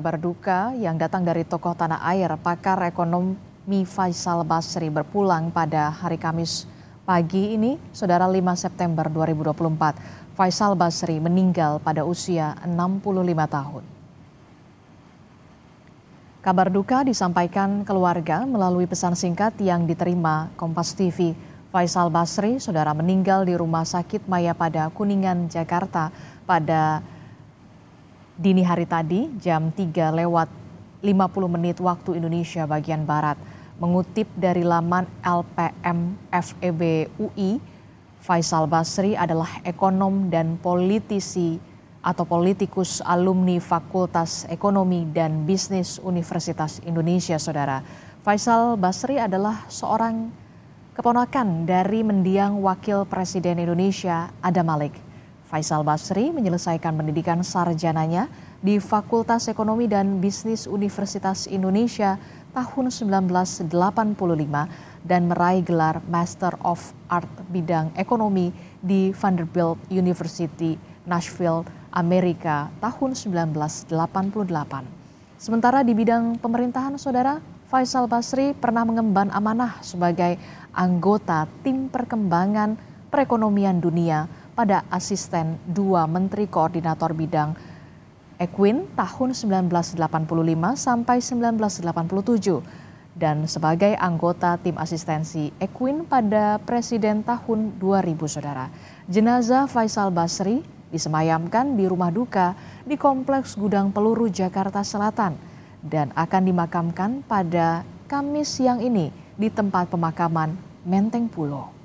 kabar duka yang datang dari tokoh tanah air, pakar ekonomi Faisal Basri berpulang pada hari Kamis pagi ini, Saudara 5 September 2024. Faisal Basri meninggal pada usia 65 tahun. Kabar duka disampaikan keluarga melalui pesan singkat yang diterima Kompas TV. Faisal Basri, saudara meninggal di Rumah Sakit Maya pada Kuningan, Jakarta pada dini hari tadi jam 3 lewat 50 menit waktu Indonesia bagian Barat. Mengutip dari laman LPM FEB UI, Faisal Basri adalah ekonom dan politisi atau politikus alumni Fakultas Ekonomi dan Bisnis Universitas Indonesia, Saudara. Faisal Basri adalah seorang keponakan dari mendiang Wakil Presiden Indonesia, Adam Malik. Faisal Basri menyelesaikan pendidikan sarjananya di Fakultas Ekonomi dan Bisnis Universitas Indonesia tahun 1985 dan meraih gelar Master of Art bidang ekonomi di Vanderbilt University Nashville, Amerika tahun 1988. Sementara di bidang pemerintahan Saudara Faisal Basri pernah mengemban amanah sebagai anggota tim perkembangan perekonomian dunia pada asisten dua menteri koordinator bidang Ekwin tahun 1985 sampai 1987 dan sebagai anggota tim asistensi Ekwin pada Presiden tahun 2000 Saudara. Jenazah Faisal Basri disemayamkan di rumah duka di Kompleks Gudang Peluru Jakarta Selatan dan akan dimakamkan pada Kamis siang ini di tempat pemakaman Menteng Pulau.